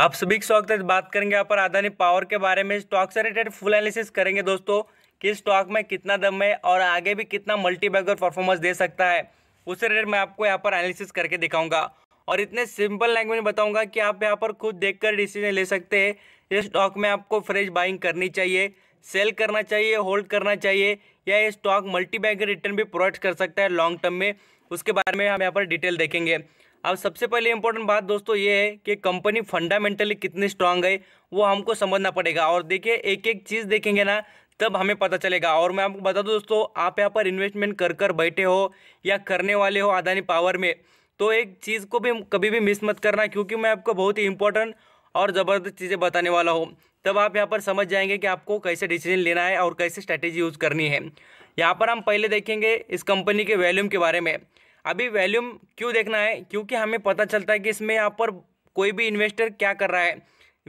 आप सभी के स्वागत है बात करेंगे यहाँ पर आदानी पावर के बारे में स्टॉक से रिलेटेड फुल एनालिसिस करेंगे दोस्तों कि स्टॉक में कितना दम है और आगे भी कितना मल्टीबैगर परफॉर्मेंस दे सकता है उससे रिलेटेड मैं आपको यहाँ पर एनालिसिस करके दिखाऊंगा और इतने सिंपल लैंग्वेज में बताऊंगा कि आप यहाँ पर खुद देख कर डिसीजन ले सकते हैं ये स्टॉक में आपको फ्रेश बाइंग करनी चाहिए सेल करना चाहिए होल्ड करना चाहिए या ये स्टॉक मल्टीबैगर रिटर्न भी प्रोवाइड कर सकता है लॉन्ग टर्म में उसके बारे में हम यहाँ पर डिटेल देखेंगे अब सबसे पहले इंपॉर्टेंट बात दोस्तों ये है कि कंपनी फंडामेंटली कितनी स्ट्रांग है वो हमको समझना पड़ेगा और देखिए एक एक चीज़ देखेंगे ना तब हमें पता चलेगा और मैं आपको बता दूं दोस्तों आप यहाँ पर इन्वेस्टमेंट कर कर बैठे हो या करने वाले हो आदानी पावर में तो एक चीज़ को भी कभी भी मिस मत करना क्योंकि मैं आपको बहुत ही इंपॉर्टेंट और ज़बरदस्त चीज़ें बताने वाला हूँ तब आप यहाँ पर समझ जाएंगे कि आपको कैसे डिसीजन लेना है और कैसे स्ट्रैटेजी यूज़ करनी है यहाँ पर हम पहले देखेंगे इस कंपनी के वैल्यूम के बारे में अभी वैल्यूम क्यों देखना है क्योंकि हमें पता चलता है कि इसमें यहाँ पर कोई भी इन्वेस्टर क्या कर रहा है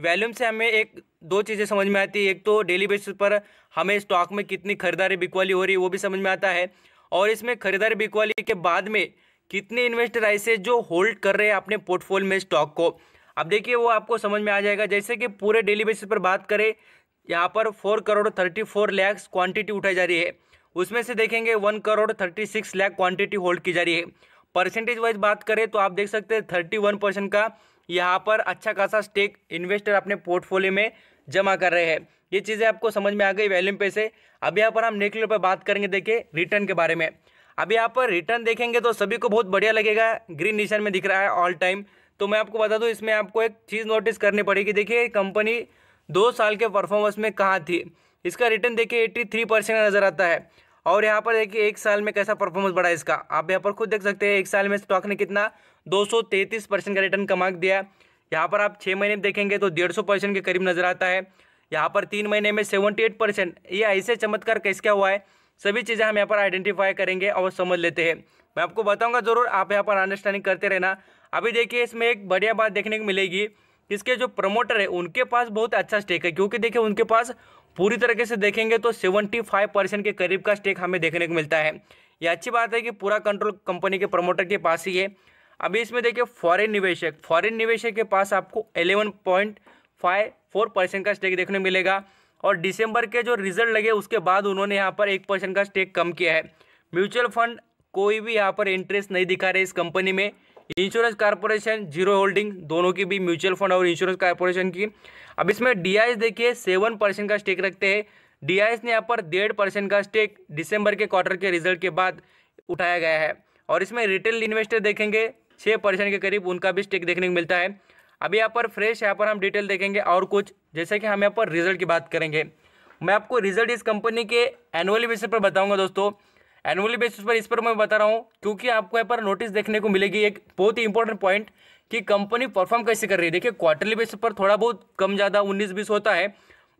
वैल्यूम से हमें एक दो चीज़ें समझ में आती है एक तो डेली बेसिस पर हमें स्टॉक में कितनी खरीदारी बिकवाली हो रही है वो भी समझ में आता है और इसमें खरीदारी बिकवाली के बाद में कितने इन्वेस्टर ऐसे जो होल्ड कर रहे हैं अपने पोर्टफोलियो में स्टॉक को अब देखिए वो आपको समझ में आ जाएगा जैसे कि पूरे डेली बेसिस पर बात करें यहाँ पर four crore thirty four lakhs quantity उठाई जा रही है उसमें से देखेंगे one crore thirty six lakh quantity hold की जा रही है परसेंटेज वाइज बात करें तो आप देख सकते हैं थर्टी वन परसेंट का यहाँ पर अच्छा खासा स्टेक इन्वेस्टर अपने पोर्टफोलियो में जमा कर रहे हैं ये चीज़ें आपको समझ में आ गई वैल्यूम पे से अब यहाँ पर हम नेक्स्ट पर बात करेंगे देखिए रिटर्न के बारे में अब यहाँ पर रिटर्न देखेंगे तो सभी को बहुत बढ़िया लगेगा ग्रीन निशान में दिख रहा है ऑल टाइम तो मैं आपको बता दूँ इसमें आपको एक चीज़ नोटिस करनी पड़ेगी देखिए कंपनी दो साल के परफॉर्मेंस में कहाँ थी इसका रिटर्न देखिए एट्टी थ्री परसेंट नज़र आता है और यहाँ पर देखिए एक साल में कैसा परफॉर्मेंस बढ़ा इसका आप यहाँ पर खुद देख सकते हैं एक साल में स्टॉक ने कितना 233 परसेंट का रिटर्न कमा दिया यहाँ पर आप छः महीने में देखेंगे तो डेढ़ परसेंट के करीब नजर आता है यहाँ पर तीन महीने में सेवेंटी परसेंट ये ऐसे चमत्कार कैसे क्या हुआ है सभी चीज़ें हम यहाँ पर आइडेंटिफाई करेंगे और समझ लेते हैं मैं आपको बताऊंगा ज़रूर आप यहाँ पर अंडरस्टैंडिंग करते रहना अभी देखिए इसमें एक बढ़िया बात देखने को मिलेगी इसके जो प्रमोटर है उनके पास बहुत अच्छा स्टेक है क्योंकि देखिए उनके पास पूरी तरीके से देखेंगे तो 75 परसेंट के करीब का स्टेक हमें देखने को मिलता है ये अच्छी बात है कि पूरा कंट्रोल कंपनी के प्रमोटर के पास ही है अभी इसमें देखिए फॉरेन निवेशक फॉरेन निवेशक के पास आपको eleven point five four percent का स्टेक देखने मिलेगा और दिसंबर के जो रिजल्ट लगे उसके बाद उन्होंने यहाँ पर एक परसेंट का स्टेक कम किया है म्यूचुअल फंड कोई भी यहाँ पर इंटरेस्ट नहीं दिखा रहे इस कंपनी में इंश्योरेंस कॉर्पोरेशन जीरो होल्डिंग दोनों की भी म्यूचुअल फंड और इंश्योरेंस कॉर्पोरेशन की अब इसमें डी देखिए सेवन परसेंट का स्टेक रखते हैं डी ने यहाँ पर डेढ़ परसेंट का स्टेक दिसंबर के क्वार्टर के रिजल्ट के बाद उठाया गया है और इसमें रिटेल इन्वेस्टर देखेंगे छः परसेंट के करीब उनका भी स्टेक देखने को मिलता है अभी यहाँ पर फ्रेश यहाँ पर हम डिटेल देखेंगे और कुछ जैसे कि हम यहाँ पर रिजल्ट की बात करेंगे मैं आपको रिजल्ट इस कंपनी के एनुअली बेसिस पर बताऊंगा दोस्तों एनुअली बेसिस पर इस पर मैं बता रहा हूँ क्योंकि आपको यहाँ पर नोटिस देखने को मिलेगी एक बहुत ही इंपॉर्टेंट पॉइंट कि कंपनी परफॉर्म कैसे कर रही है देखिए क्वार्टरली बेसिस पर थोड़ा बहुत कम ज़्यादा उन्नीस बीस होता है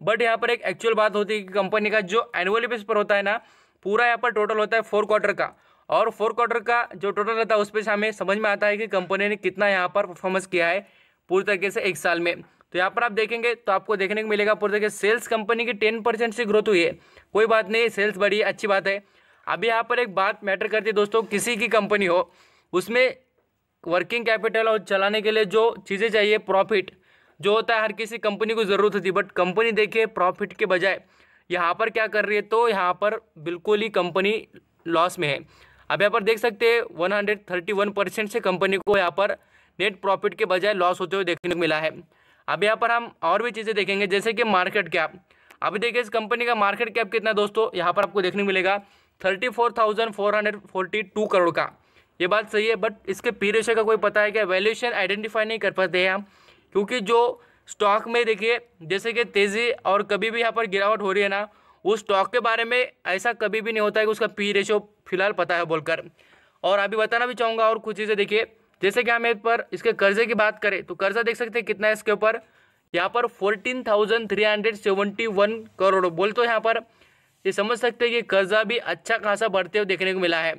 बट यहाँ पर एक एक्चुअल बात होती है कि कंपनी का जो एनुअली बेसिस पर होता है ना पूरा यहाँ पर टोटल होता है फोर क्वार्टर का और फोर क्वार्टर का जो टोटल रहता है उस पर हमें समझ में आता है कि कंपनी ने कितना यहाँ पर परफॉर्मेंस किया है पूरी तरीके से एक साल में तो यहाँ पर आप देखेंगे तो आपको देखने को मिलेगा पूरी तरीके सेल्स कंपनी की टेन परसेंट से ग्रोथ हुई है कोई बात नहीं सेल्स बढ़ी है अच्छी बात है अब यहाँ पर एक बात मैटर करती है दोस्तों किसी की कंपनी हो उसमें वर्किंग कैपिटल और चलाने के लिए जो चीज़ें चाहिए प्रॉफिट जो होता है हर किसी कंपनी को ज़रूरत होती है बट कंपनी देखिए प्रॉफिट के बजाय यहाँ पर क्या कर रही है तो यहाँ पर बिल्कुल ही कंपनी लॉस में है अब यहाँ पर देख सकते हैं 131 परसेंट से कंपनी को यहाँ पर नेट प्रॉफिट के बजाय लॉस होते हुए देखने को मिला है अब यहाँ पर हम और भी चीज़ें देखेंगे जैसे कि मार्केट कैप अभी देखिए इस कंपनी का मार्केट कैप कितना दोस्तों यहाँ पर आपको देखने को मिलेगा thirty four thousand four hundred forty two crore का ये बात सही है बट इसके पी रेशो का कोई पता है क्या वैल्यूशन आइडेंटिफाई नहीं कर पाते हैं हम क्योंकि जो स्टॉक में देखिए जैसे कि तेज़ी और कभी भी यहाँ पर गिरावट हो रही है ना उस स्टॉक के बारे में ऐसा कभी भी नहीं होता है कि उसका पी रेशो फिलहाल पता है बोलकर और अभी बताना भी चाहूँगा और कुछ चीज़ें देखिए जैसे कि हम एक पर इसके कर्जे की बात करें तो कर्जा देख सकते हैं कितना है इसके ऊपर यहाँ पर fourteen thousand three hundred seventy one crore बोल तो यहाँ पर ये समझ सकते हैं कि कर्जा भी अच्छा खासा बढ़ते हुए देखने को मिला है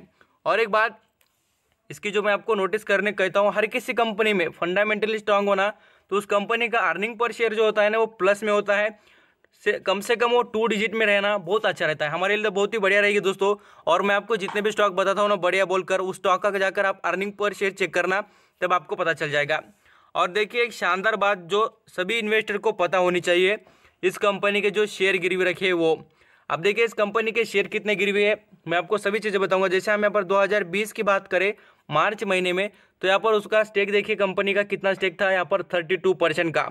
और एक बात इसकी जो मैं आपको नोटिस करने कहता हूँ हर किसी कंपनी में फंडामेंटली स्ट्रांग होना तो उस कंपनी का अर्निंग पर शेयर जो होता है ना वो प्लस में होता है से कम से कम वो टू डिजिट में रहना बहुत अच्छा रहता है हमारे लिए तो बहुत ही बढ़िया रहेगी दोस्तों और मैं आपको जितने भी स्टॉक बताता हूँ ना बढ़िया बोलकर उस स्टॉक का जाकर आप अर्निंग पर शेयर चेक करना तब आपको पता चल जाएगा और देखिए एक शानदार बात जो सभी इन्वेस्टर को पता होनी चाहिए इस कंपनी के जो शेयर गिरवी रखे वो अब देखिए इस कंपनी के शेयर कितने गिर हुए हैं मैं आपको सभी चीज़ें बताऊंगा जैसे हम यहाँ पर 2020 की बात करें मार्च महीने में तो यहाँ पर उसका स्टेक देखिए कंपनी का कितना स्टेक था यहाँ पर 32 परसेंट का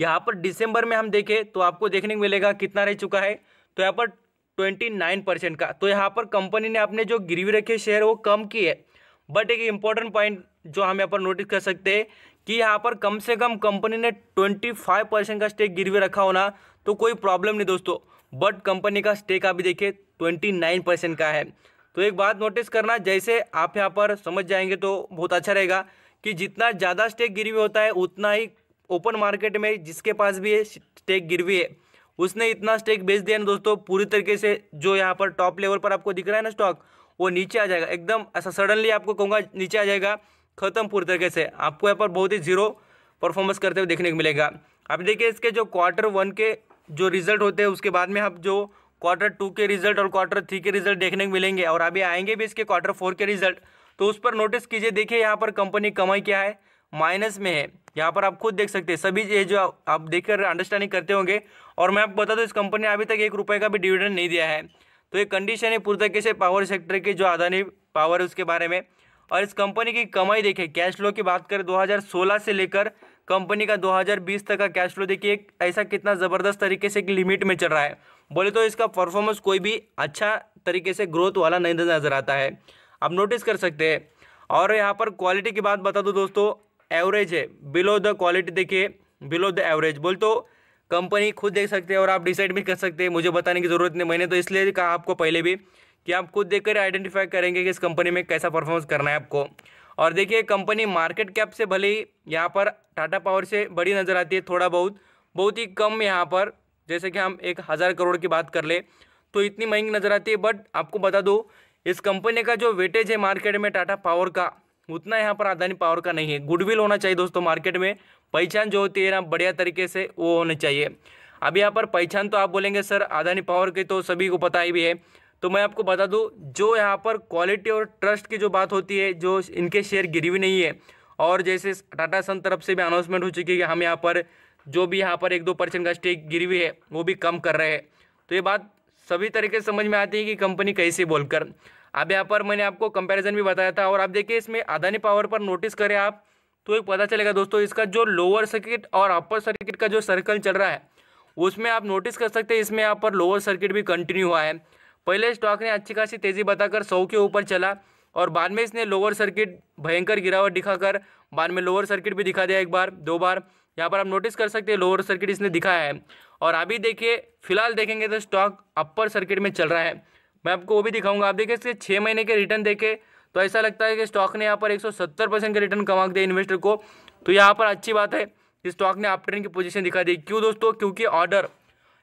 यहाँ पर दिसंबर में हम देखें तो आपको देखने को मिलेगा कितना रह चुका है तो यहाँ पर ट्वेंटी नाइन परसेंट का तो यहाँ पर कंपनी ने अपने जो गिरवी रखे शेयर वो कम की है बट एक इम्पॉर्टेंट पॉइंट जो हम यहाँ पर नोटिस कर सकते हैं कि यहाँ पर कम से कम कंपनी ने ट्वेंटी फाइव परसेंट का स्टेक गिरवी रखा होना तो कोई प्रॉब्लम नहीं दोस्तों बट कंपनी का स्टेक आप देखिए ट्वेंटी नाइन परसेंट का है तो एक बात नोटिस करना जैसे आप यहाँ पर समझ जाएंगे तो बहुत अच्छा रहेगा कि जितना ज़्यादा स्टेक गिरवी होता है उतना ही ओपन मार्केट में जिसके पास भी है स्टेक गिरवी है उसने इतना स्टेक बेच दिया ना दोस्तों पूरी तरीके से जो यहाँ पर टॉप लेवल पर आपको दिख रहा है ना स्टॉक वो नीचे आ जाएगा एकदम ऐसा सडनली आपको कहूँगा नीचे आ जाएगा ख़त्म पूरी तरीके से आपको यहाँ पर बहुत ही ज़ीरो परफॉर्मेंस करते हुए देखने को मिलेगा अब देखिए इसके जो क्वार्टर वन के जो रिज़ल्ट होते हैं उसके बाद में हम जो क्वार्टर टू के रिज़ल्ट और क्वार्टर थ्री के रिज़ल्ट देखने को मिलेंगे और अभी आएंगे भी इसके क्वार्टर फोर के रिज़ल्ट तो उस पर नोटिस कीजिए देखिए यहाँ पर कंपनी कमाई क्या है माइनस में है यहाँ पर आप खुद देख सकते हैं सभी ये जो आप देखकर अंडरस्टैंडिंग करते होंगे और मैं आपको बता दूँ इस कंपनी ने अभी तक एक रुपये का भी डिविडेंड नहीं दिया है तो ये कंडीशन है पूरी तरीके से पावर सेक्टर की जो अदानी पावर है उसके बारे में और इस कंपनी की कमाई देखें कैश फ्लो की बात करें 2016 से लेकर कंपनी का 2020 तक का कैश फ्लो देखिए ऐसा कितना ज़बरदस्त तरीके से एक लिमिट में चल रहा है बोले तो इसका परफॉर्मेंस कोई भी अच्छा तरीके से ग्रोथ वाला नहीं नज़र आता है आप नोटिस कर सकते हैं और यहाँ पर क्वालिटी की बात बता दो दोस्तों एवरेज है बिलो द क्वालिटी देखिए बिलो द एवरेज बोल तो कंपनी खुद देख सकते हैं और आप डिसाइड भी कर सकते हैं मुझे बताने की ज़रूरत नहीं मैंने तो इसलिए कहा आपको पहले भी कि आप खुद देखकर आइडेंटिफाई करेंगे कि इस कंपनी में कैसा परफॉर्मेंस करना है आपको और देखिए कंपनी मार्केट कैप से भले ही यहाँ पर टाटा पावर से बड़ी नज़र आती है थोड़ा बहुत बहुत ही कम यहाँ पर जैसे कि हम एक हज़ार करोड़ की बात कर ले तो इतनी महंगी नज़र आती है बट आपको बता दो इस कंपनी का जो वेटेज है मार्केट में टाटा पावर का उतना यहाँ पर अदानी पावर का नहीं है गुडविल होना चाहिए दोस्तों मार्केट में पहचान जो होती है ना बढ़िया तरीके से वो होनी चाहिए अब यहाँ पर पहचान तो आप बोलेंगे सर अदानी पावर की तो सभी को पता ही भी है तो मैं आपको बता दूँ जो यहाँ पर क्वालिटी और ट्रस्ट की जो बात होती है जो इनके शेयर गिरी हुई नहीं है और जैसे टाटा सन तरफ से भी अनाउंसमेंट हो चुकी है कि हम यहाँ पर जो भी यहाँ पर एक दो परसेंट का स्टेक गिरी हुई है वो भी कम कर रहे हैं तो ये बात सभी तरीके से समझ में आती है कि कंपनी कैसे बोलकर अब यहाँ पर मैंने आपको कंपैरिजन भी बताया था और आप देखिए इसमें अदानी पावर पर नोटिस करें आप तो एक पता चलेगा दोस्तों इसका जो लोअर सर्किट और अपर सर्किट का जो सर्कल चल रहा है उसमें आप नोटिस कर सकते हैं इसमें यहाँ पर लोअर सर्किट भी कंटिन्यू हुआ है पहले स्टॉक ने अच्छी खासी तेज़ी बताकर सौ के ऊपर चला और बाद में इसने लोअर सर्किट भयंकर गिरावट दिखाकर बाद में लोअर सर्किट भी दिखा दिया एक बार दो बार यहाँ पर आप नोटिस कर सकते हैं लोअर सर्किट इसने दिखाया है और अभी देखिए फिलहाल देखेंगे तो स्टॉक अपर सर्किट में चल रहा है मैं आपको वो भी दिखाऊंगा आप देखिए इसके छः महीने के रिटर्न देखे तो ऐसा लगता है कि स्टॉक ने यहाँ पर एक परसेंट का रिटर्न कमा दिया इन्वेस्टर को तो यहाँ पर अच्छी बात है कि स्टॉक ने अप ट्रेंड की पोजिशन दिखा दी क्यों दोस्तों क्योंकि ऑर्डर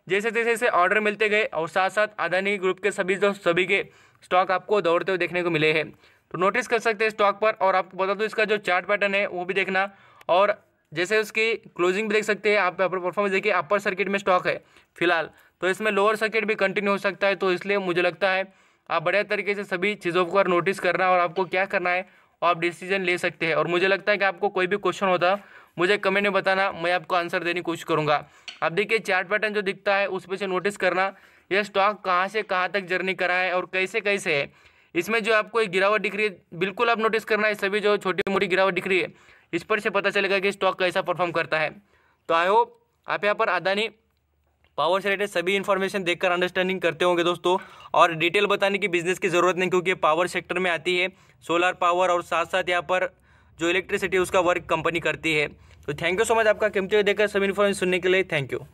जैसे जैसे इसे ऑर्डर मिलते गए और साथ साथ अदानी ग्रुप के सभी जो सभी के स्टॉक आपको दौड़ते हुए देखने को मिले हैं तो नोटिस कर सकते हैं स्टॉक पर और आपको बता दूँ इसका जो चार्ट पैटर्न है वो भी देखना और जैसे उसकी क्लोजिंग भी देख सकते हैं आप अपर परफॉर्मेंस देखिए अपर सर्किट में स्टॉक है फिलहाल तो इसमें लोअर सर्किट भी कंटिन्यू हो सकता है तो इसलिए मुझे लगता है आप बढ़िया तरीके से सभी चीज़ों को नोटिस करना और आपको क्या करना है और आप डिसीजन ले सकते हैं और मुझे लगता है कि आपको कोई भी क्वेश्चन होता मुझे कमेंट में बताना मैं आपको आंसर देने की कोशिश करूँगा अब देखिए चार्ट पैटर्न जो दिखता है उस पर से नोटिस करना यह स्टॉक कहाँ से कहाँ तक जर्नी करा है और कैसे कैसे है इसमें जो आपको एक गिरावट दिख रही है बिल्कुल आप नोटिस करना है सभी जो छोटी मोटी गिरावट दिख रही है इस पर से पता चलेगा कि स्टॉक कैसा परफॉर्म करता है तो आई होप आप यहाँ पर अदानी पावर से रिलेटेड सभी इन्फॉर्मेशन देखकर अंडरस्टैंडिंग करते होंगे दोस्तों और डिटेल बताने की बिजनेस की ज़रूरत नहीं क्योंकि पावर सेक्टर में आती है सोलर पावर और साथ साथ यहाँ पर जो इलेक्ट्रिसिटी उसका वर्क कंपनी करती है तो थैंक यू सो मच आपका कीमती देखकर सब इन्फॉर्मेशन सुनने के लिए थैंक यू